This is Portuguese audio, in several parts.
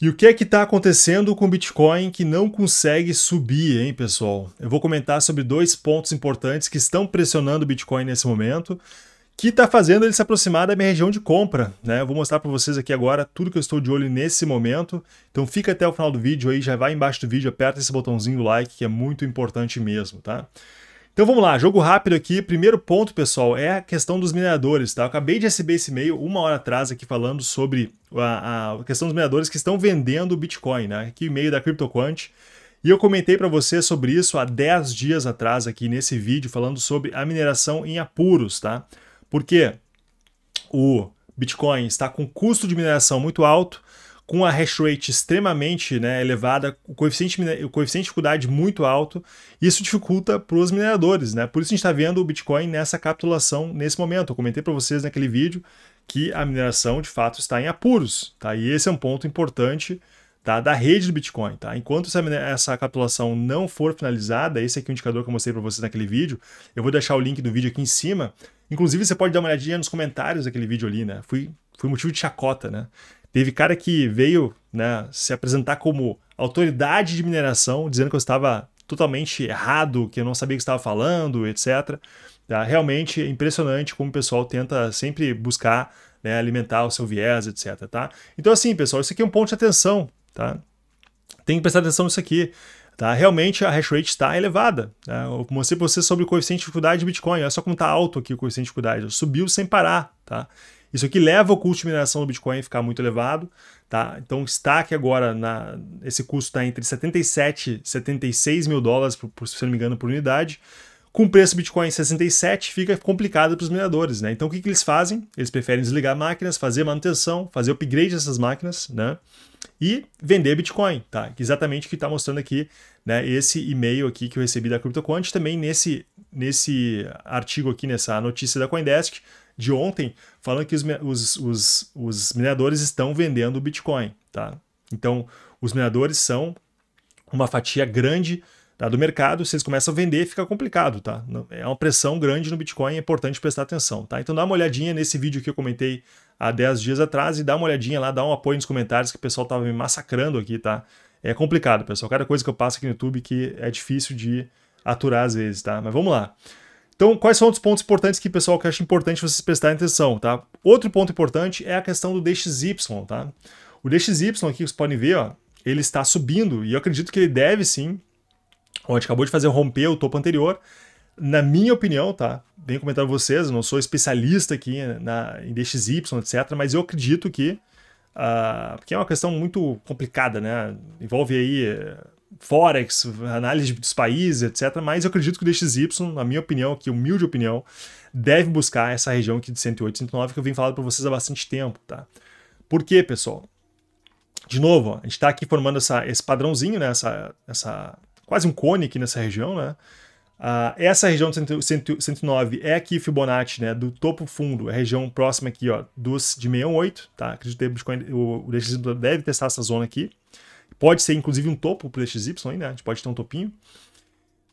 E o que é que está acontecendo com o Bitcoin que não consegue subir, hein, pessoal? Eu vou comentar sobre dois pontos importantes que estão pressionando o Bitcoin nesse momento, que está fazendo ele se aproximar da minha região de compra, né? Eu vou mostrar para vocês aqui agora tudo que eu estou de olho nesse momento. Então fica até o final do vídeo aí, já vai embaixo do vídeo, aperta esse botãozinho do like, que é muito importante mesmo, tá? Então vamos lá, jogo rápido aqui. Primeiro ponto, pessoal, é a questão dos mineradores, tá? Eu acabei de receber esse e-mail uma hora atrás aqui falando sobre a, a questão dos mineradores que estão vendendo Bitcoin, né? Aqui o e-mail da CryptoQuant. E eu comentei para você sobre isso há 10 dias atrás aqui nesse vídeo, falando sobre a mineração em apuros, tá? Porque o Bitcoin está com custo de mineração muito alto, com a hash rate extremamente né, elevada, o coeficiente, o coeficiente de dificuldade muito alto, isso dificulta para os mineradores. Né? Por isso a gente está vendo o Bitcoin nessa capitulação nesse momento. Eu comentei para vocês naquele vídeo que a mineração de fato está em apuros. Tá? E esse é um ponto importante tá? da rede do Bitcoin. Tá? Enquanto essa, essa capitulação não for finalizada, esse aqui é o indicador que eu mostrei para vocês naquele vídeo, eu vou deixar o link do vídeo aqui em cima. Inclusive, você pode dar uma olhadinha nos comentários daquele vídeo ali, né? Fui, fui motivo de chacota, né? Teve cara que veio né, se apresentar como autoridade de mineração, dizendo que eu estava totalmente errado, que eu não sabia o que estava falando, etc. Tá? Ah, realmente é impressionante como o pessoal tenta sempre buscar né, alimentar o seu viés, etc. Tá? Então, assim, pessoal, isso aqui é um ponto de atenção. Tá? Tem que prestar atenção nisso aqui. Tá? Realmente a hash rate está elevada. Né? Eu mostrei para vocês sobre o coeficiente de dificuldade de Bitcoin. Olha só como está alto aqui o coeficiente de dificuldade. Subiu sem parar. Tá? Isso aqui leva o custo de mineração do Bitcoin a ficar muito elevado, tá? Então está aqui agora, na, esse custo está entre 77 e 76 mil dólares, por, por, se não me engano, por unidade. Com o preço Bitcoin em 67, fica complicado para os mineradores, né? Então o que, que eles fazem? Eles preferem desligar máquinas, fazer manutenção, fazer upgrade dessas máquinas, né? E vender Bitcoin, tá? É exatamente o que está mostrando aqui, né? Esse e-mail aqui que eu recebi da CryptoQuant, também nesse, nesse artigo aqui, nessa notícia da Coindesk, de ontem falando que os, os, os, os mineradores estão vendendo o Bitcoin, tá? Então, os mineradores são uma fatia grande tá, do mercado, vocês começam a vender, fica complicado, tá? É uma pressão grande no Bitcoin, é importante prestar atenção, tá? Então dá uma olhadinha nesse vídeo que eu comentei há 10 dias atrás e dá uma olhadinha lá, dá um apoio nos comentários que o pessoal tava me massacrando aqui, tá? É complicado, pessoal. Cada coisa que eu passo aqui no YouTube que é difícil de aturar às vezes, tá? Mas vamos lá. Então, quais são os pontos importantes que, pessoal, acha eu acho importante vocês prestarem atenção, tá? Outro ponto importante é a questão do DXY, tá? O DXY aqui, vocês podem ver, ó, ele está subindo, e eu acredito que ele deve sim, ó, a gente acabou de fazer romper o topo anterior, na minha opinião, tá? Bem comentar vocês, não sou especialista aqui na, em DXY, etc., mas eu acredito que, uh, porque é uma questão muito complicada, né? Envolve aí eh, Forex, análise dos países, etc. Mas eu acredito que o DXY, na minha opinião, aqui, humilde opinião, deve buscar essa região aqui de 108, 109 que eu venho falando para vocês há bastante tempo, tá? Por quê, pessoal? De novo, ó, a gente está aqui formando essa, esse padrãozinho, né? Essa, essa, quase um cone aqui nessa região, né? Uh, essa região de 109 é aqui Fibonacci, né? Do topo fundo, é a região próxima aqui, ó, dos de 68, tá? Acredito que o, o DXY deve testar essa zona aqui. Pode ser, inclusive, um topo para o DXY, né? A gente pode ter um topinho.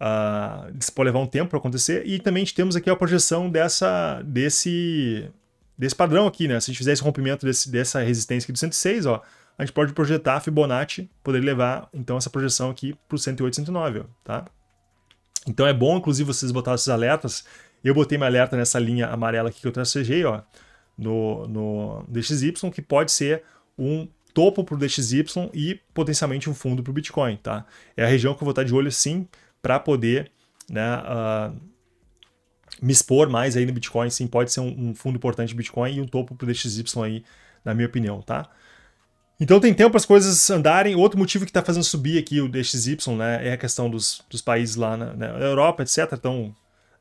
Uh, isso pode levar um tempo para acontecer. E também temos aqui a projeção dessa, desse, desse padrão aqui, né? Se a gente fizer esse rompimento desse, dessa resistência aqui do 106, ó, a gente pode projetar Fibonacci, poder levar, então, essa projeção aqui para o 108, 109, ó, tá? Então é bom, inclusive, vocês botarem esses alertas. Eu botei meu alerta nessa linha amarela aqui que eu tracejei, ó, no, no DXY, que pode ser um topo para o DXY e potencialmente um fundo para o Bitcoin, tá? É a região que eu vou estar de olho sim para poder né, uh, me expor mais aí no Bitcoin, sim, pode ser um, um fundo importante de Bitcoin e um topo para o DXY aí, na minha opinião, tá? Então tem tempo para as coisas andarem. Outro motivo que está fazendo subir aqui o DXY, né, é a questão dos, dos países lá na, na Europa, etc. Então,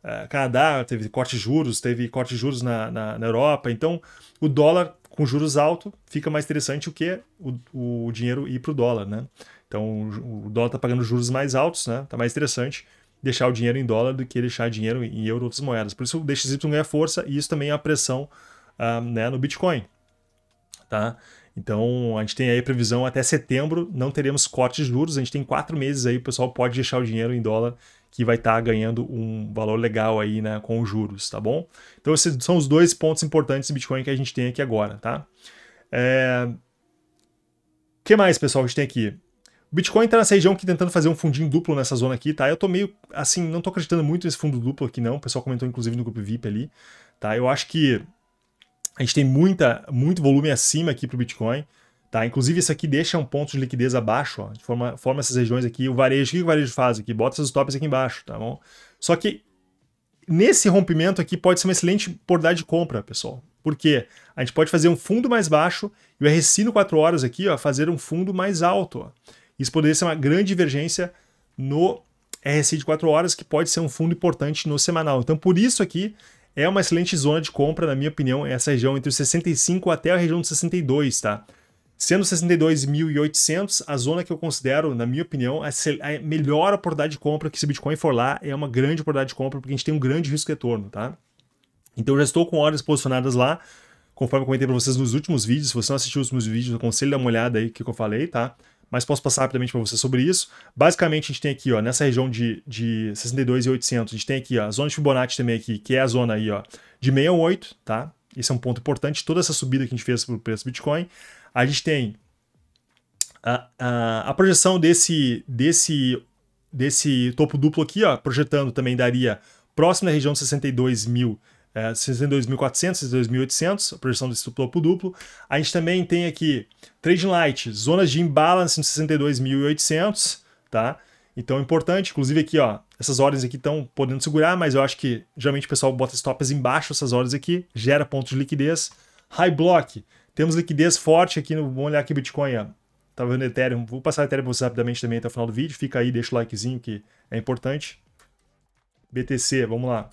uh, Canadá teve corte de juros, teve corte de juros na, na, na Europa. Então, o dólar com juros altos, fica mais interessante o que o, o dinheiro ir para o dólar, né? Então o dólar está pagando juros mais altos, né? Tá mais interessante deixar o dinheiro em dólar do que deixar dinheiro em euro ou outras moedas. Por isso o DXY ganha força e isso também é a pressão uh, né, no Bitcoin, tá? Então a gente tem aí previsão até setembro não teremos corte de juros, a gente tem quatro meses aí, o pessoal pode deixar o dinheiro em dólar que vai estar tá ganhando um valor legal aí, né, com os juros, tá bom? Então esses são os dois pontos importantes de Bitcoin que a gente tem aqui agora, tá? É... O que mais, pessoal, a gente tem aqui? O Bitcoin está nessa região aqui tentando fazer um fundinho duplo nessa zona aqui, tá? Eu tô meio, assim, não tô acreditando muito nesse fundo duplo aqui não, o pessoal comentou inclusive no grupo VIP ali, tá? Eu acho que a gente tem muita, muito volume acima aqui para o Bitcoin, Tá? Inclusive, isso aqui deixa um ponto de liquidez abaixo, ó, forma, forma essas regiões aqui. O varejo, o que o varejo faz aqui? Bota esses tops aqui embaixo, tá bom? Só que nesse rompimento aqui pode ser uma excelente oportunidade de compra, pessoal. Porque a gente pode fazer um fundo mais baixo e o RSI no 4 horas aqui, ó, fazer um fundo mais alto. Ó. Isso poderia ser uma grande divergência no RSI de 4 horas, que pode ser um fundo importante no semanal. Então, por isso aqui, é uma excelente zona de compra, na minha opinião, essa região entre os 65 até a região dos 62, tá? Sendo 62.800, a zona que eu considero, na minha opinião, a, a melhor oportunidade de compra que se Bitcoin for lá, é uma grande oportunidade de compra, porque a gente tem um grande risco retorno, tá? Então já estou com ordens posicionadas lá, conforme eu comentei para vocês nos últimos vídeos. Se você não assistiu os últimos vídeos, eu aconselho dar uma olhada aí que, que eu falei, tá? mas posso passar rapidamente para você sobre isso. Basicamente, a gente tem aqui, ó, nessa região de, de a gente tem aqui ó, a zona de Fibonacci também aqui, que é a zona aí, ó, de 68, tá? Esse é um ponto importante, toda essa subida que a gente fez para o preço do Bitcoin a gente tem a, a, a projeção desse, desse, desse topo duplo aqui, ó, projetando também daria próximo da região de 62 mil é, 62.400, 62.800, a projeção desse topo duplo. A gente também tem aqui trading light, zonas de imbalance no 62.800, tá? Então é importante, inclusive aqui, ó, essas ordens aqui estão podendo segurar, mas eu acho que geralmente o pessoal bota stops embaixo essas ordens aqui, gera pontos de liquidez. High block, temos liquidez forte aqui no. Vamos olhar aqui Bitcoin. Ó. Tá vendo Ethereum? Vou passar Ethereum para vocês rapidamente também até o final do vídeo. Fica aí, deixa o likezinho que é importante. BTC, vamos lá.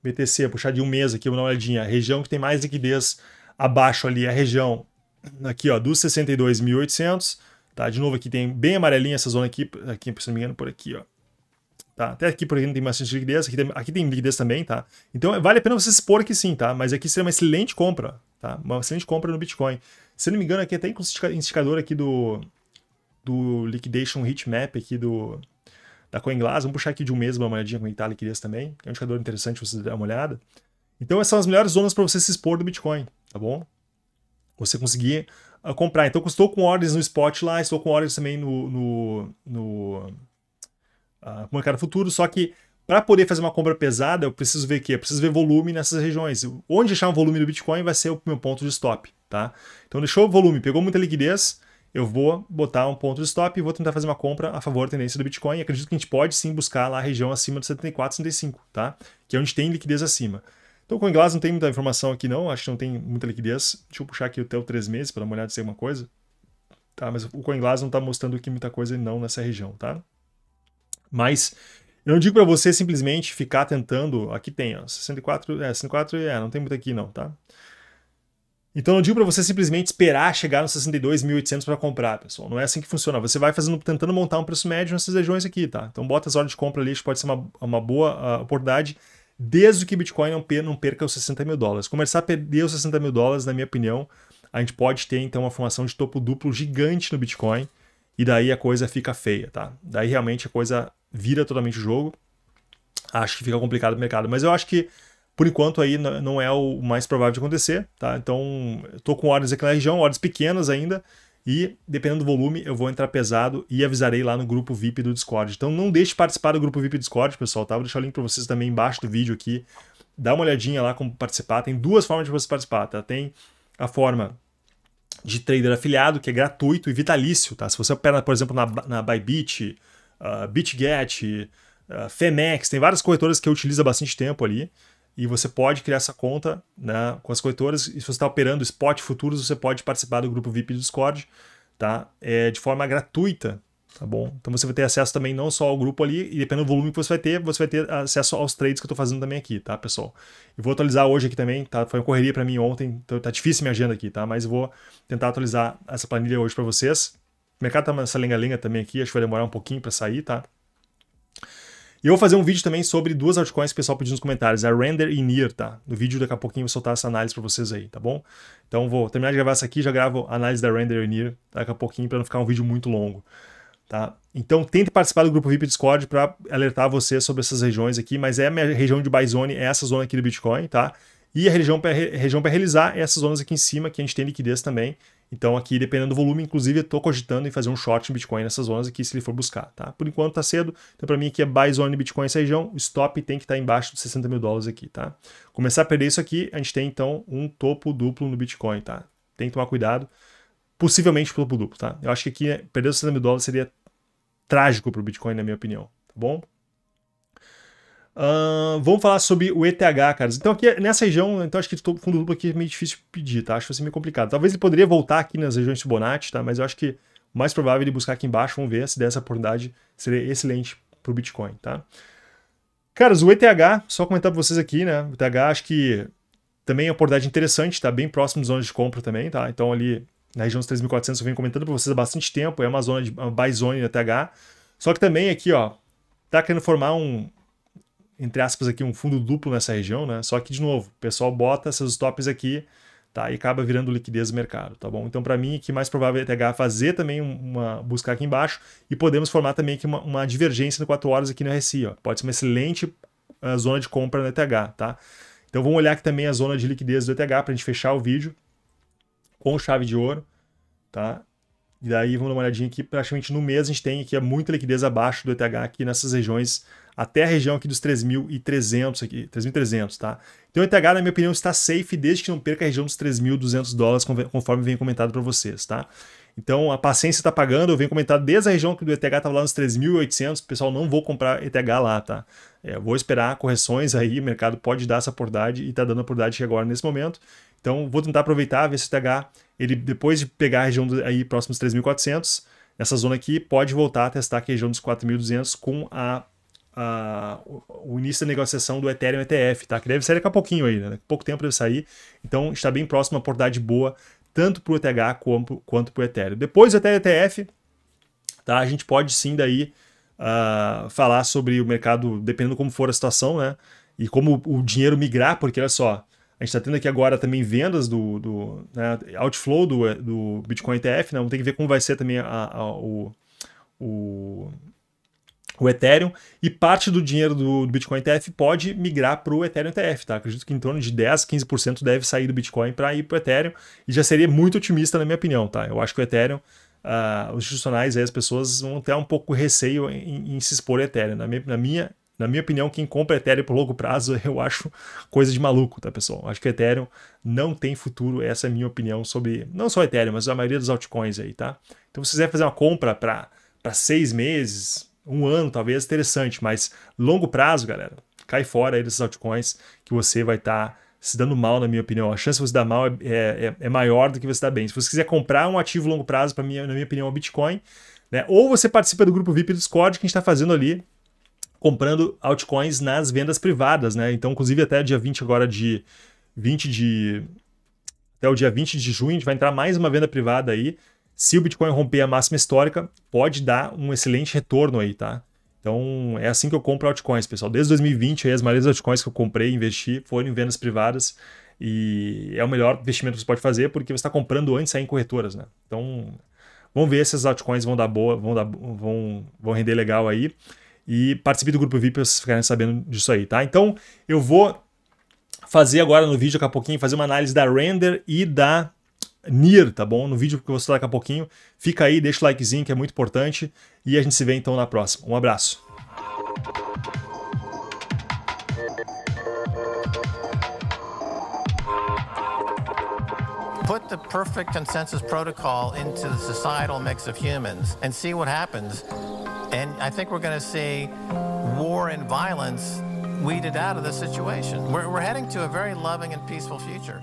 BTC, puxar de um mês aqui, vamos dar uma olhadinha. A região que tem mais liquidez abaixo ali, é a região aqui, ó, dos 62.800, tá? De novo aqui tem bem amarelinha essa zona aqui, aqui, se não me engano, por aqui, ó. Tá? Até aqui, por exemplo, tem bastante liquidez, aqui tem, aqui tem liquidez também, tá? Então vale a pena você expor que sim, tá? Mas aqui seria uma excelente compra, tá? Uma excelente compra no Bitcoin. Se não me engano, aqui até com indicador aqui do, do Liquidation Heatmap aqui do, da CoinGlass, vamos puxar aqui de um mês uma olhadinha com Itália que a liquidez também, é um indicador interessante você dar uma olhada. Então essas são as melhores zonas para você se expor do Bitcoin, tá bom? Você conseguir ah, comprar. Então, estou com ordens no spot lá, estou com ordens também no, no, comunicar mercado futuro, só que para poder fazer uma compra pesada, eu preciso ver o quê? Eu preciso ver volume nessas regiões. Onde achar um volume do Bitcoin vai ser o meu ponto de stop, tá? Então deixou o volume, pegou muita liquidez, eu vou botar um ponto de stop e vou tentar fazer uma compra a favor da tendência do Bitcoin. acredito que a gente pode sim buscar lá a região acima de 74, 75, tá? Que é onde tem liquidez acima. Então, com o Glass não tem muita informação aqui, não. Acho que não tem muita liquidez. Deixa eu puxar aqui até o 3 meses para dar uma olhada se tem alguma coisa. Tá, mas o CoinGlass não está mostrando aqui muita coisa não nessa região, tá? Mas eu não digo para você simplesmente ficar tentando. Aqui tem, ó, 64, é, 64, é, não tem muito aqui não, tá? Então não digo para você simplesmente esperar chegar no 62.800 para comprar, pessoal. Não é assim que funciona. Você vai fazendo, tentando montar um preço médio nessas regiões aqui, tá? Então bota as horas de compra ali, isso pode ser uma, uma boa uh, oportunidade, desde que o Bitcoin não, per, não perca os 60 mil dólares. Começar a perder os 60 mil dólares, na minha opinião, a gente pode ter então uma formação de topo duplo gigante no Bitcoin e daí a coisa fica feia, tá? Daí realmente a coisa vira totalmente o jogo, acho que fica complicado o mercado. Mas eu acho que, por enquanto, aí não é o mais provável de acontecer, tá? Então, estou com ordens aqui na região, ordens pequenas ainda, e dependendo do volume, eu vou entrar pesado e avisarei lá no grupo VIP do Discord. Então, não deixe de participar do grupo VIP do Discord, pessoal, tá? Vou deixar o link para vocês também embaixo do vídeo aqui. Dá uma olhadinha lá como participar. Tem duas formas de você participar, tá? Tem a forma de trader afiliado, que é gratuito e vitalício, tá? Se você opera, por exemplo, na, na Bybit, uh, BitGet, uh, Femex, tem várias corretoras que eu utilizo há bastante tempo ali. E você pode criar essa conta né, com as corretoras. E se você está operando spot futuros, você pode participar do grupo VIP do Discord, tá? É, de forma gratuita, tá bom? Então você vai ter acesso também não só ao grupo ali, e dependendo do volume que você vai ter, você vai ter acesso aos trades que eu estou fazendo também aqui, tá, pessoal? E vou atualizar hoje aqui também, tá? Foi uma correria para mim ontem, então tá difícil minha agenda aqui, tá? Mas vou tentar atualizar essa planilha hoje para vocês. O mercado tá nessa lenga-lenga também aqui, acho que vai demorar um pouquinho para sair, tá? E eu vou fazer um vídeo também sobre duas altcoins que o pessoal pediu nos comentários, a Render e Near, tá? No vídeo daqui a pouquinho eu vou soltar essa análise para vocês aí, tá bom? Então vou terminar de gravar essa aqui, já gravo a análise da Render e Near daqui a pouquinho para não ficar um vídeo muito longo, tá? Então tente participar do grupo VIP Discord para alertar você sobre essas regiões aqui, mas é a minha região de buy zone, é essa zona aqui do Bitcoin, tá? E a região para região para realizar é essas zonas aqui em cima que a gente tem liquidez também então aqui, dependendo do volume, inclusive, eu estou cogitando em fazer um short em Bitcoin nessas zonas aqui, se ele for buscar, tá? Por enquanto tá cedo, então para mim aqui é buy zone Bitcoin essa região, stop tem que estar tá embaixo dos 60 mil dólares aqui, tá? Começar a perder isso aqui, a gente tem então um topo duplo no Bitcoin, tá? Tem que tomar cuidado, possivelmente topo duplo, tá? Eu acho que aqui é, perder os 60 mil dólares seria trágico para o Bitcoin, na minha opinião, tá bom? Uh, vamos falar sobre o ETH, caras. Então, aqui é, nessa região, então acho que o fundo duplo aqui é meio difícil de pedir, tá? Acho que vai ser meio complicado. Talvez ele poderia voltar aqui nas regiões Fibonacci, tá? Mas eu acho que o mais provável é ele buscar aqui embaixo. Vamos ver se dessa oportunidade. Seria excelente para o Bitcoin, tá? Caras, o ETH, só comentar para vocês aqui, né? O ETH acho que também é uma oportunidade interessante, tá? Bem próximo de zonas de compra também, tá? Então, ali na região dos 3.400, eu venho comentando para vocês há bastante tempo. É uma zona de uma buy zone ETH. Só que também aqui, ó, tá querendo formar um, entre aspas, aqui um fundo duplo nessa região, né? Só que, de novo, o pessoal bota esses stops aqui, tá? E acaba virando liquidez do mercado, tá bom? Então, para mim, aqui mais provável é TH fazer também uma. buscar aqui embaixo e podemos formar também aqui uma, uma divergência de 4 horas aqui no RSI, ó. Pode ser uma excelente uh, zona de compra no ETH, tá? Então, vamos olhar aqui também a zona de liquidez do ETH para a gente fechar o vídeo com chave de ouro, tá? E daí vamos dar uma olhadinha aqui, praticamente no mês a gente tem aqui muita liquidez abaixo do ETH aqui nessas regiões até a região aqui dos 3.300 aqui, 3.300, tá? Então o ETH, na minha opinião, está safe desde que não perca a região dos 3.200 dólares, conforme vem comentado para vocês, tá? Então a paciência está pagando, eu venho comentado desde a região que do ETH estava lá nos 3.800, pessoal, não vou comprar ETH lá, tá? É, vou esperar correções aí, o mercado pode dar essa oportunidade e está dando a oportunidade agora nesse momento. Então vou tentar aproveitar, ver se o ETH, ele depois de pegar a região do, aí próximos 3.400, nessa zona aqui, pode voltar a testar a região dos 4.200 com a a, o início da negociação do Ethereum ETF, tá? Que deve sair daqui a pouquinho aí, né? pouco tempo deve sair. Então está bem próximo a oportunidade boa, tanto para o ETH como, quanto para o Ethereum. Depois do Ethereum ETF, tá? A gente pode sim daí uh, falar sobre o mercado, dependendo como for a situação, né? E como o dinheiro migrar, porque olha só, a gente está tendo aqui agora também vendas do, do né, outflow do, do Bitcoin ETF, né? Vamos ter que ver como vai ser também a, a, o, o o Ethereum e parte do dinheiro do, do Bitcoin ETF pode migrar para o Ethereum ETF, tá? Acredito que em torno de 10, 15% deve sair do Bitcoin para ir para o Ethereum e já seria muito otimista na minha opinião, tá? Eu acho que o Ethereum, uh, os institucionais aí, as pessoas vão ter um pouco receio em, em se expor ao Ethereum. Na minha, na minha, na minha opinião, quem compra Ethereum por longo prazo, eu acho coisa de maluco, tá, pessoal? Eu acho que o Ethereum não tem futuro, essa é a minha opinião sobre, não só o Ethereum, mas a maioria dos altcoins aí, tá? Então, se você quiser fazer uma compra para seis meses, um ano talvez é interessante, mas longo prazo, galera, cai fora aí desses altcoins que você vai estar tá se dando mal, na minha opinião. A chance de você dar mal é, é, é, é maior do que você dar tá bem. Se você quiser comprar um ativo longo prazo, para mim, na minha opinião, é o Bitcoin. Né? Ou você participa do grupo VIP do Discord que a gente está fazendo ali, comprando altcoins nas vendas privadas, né? Então, inclusive, até dia 20 agora de 20 de. Até o dia 20 de junho, a gente vai entrar mais uma venda privada aí. Se o Bitcoin romper a máxima histórica, pode dar um excelente retorno aí, tá? Então, é assim que eu compro altcoins, pessoal. Desde 2020, aí, as maiores altcoins que eu comprei e investi foram em vendas privadas. E é o melhor investimento que você pode fazer, porque você está comprando antes aí em corretoras, né? Então, vamos ver se as altcoins vão dar boa, vão, dar, vão, vão render legal aí. E participe do grupo VIP para vocês ficarem sabendo disso aí, tá? Então, eu vou fazer agora no vídeo, daqui a pouquinho, fazer uma análise da Render e da Nir, tá bom? No vídeo que eu vou soltar daqui a pouquinho. Fica aí, deixa o likezinho que é muito importante. E a gente se vê então na próxima. Um abraço. put the perfect consensus protocol into the societal mix of humans and see what happens. And I think we're going to see war and violence weeded out of the situation. We're, we're heading to a very loving and peaceful future.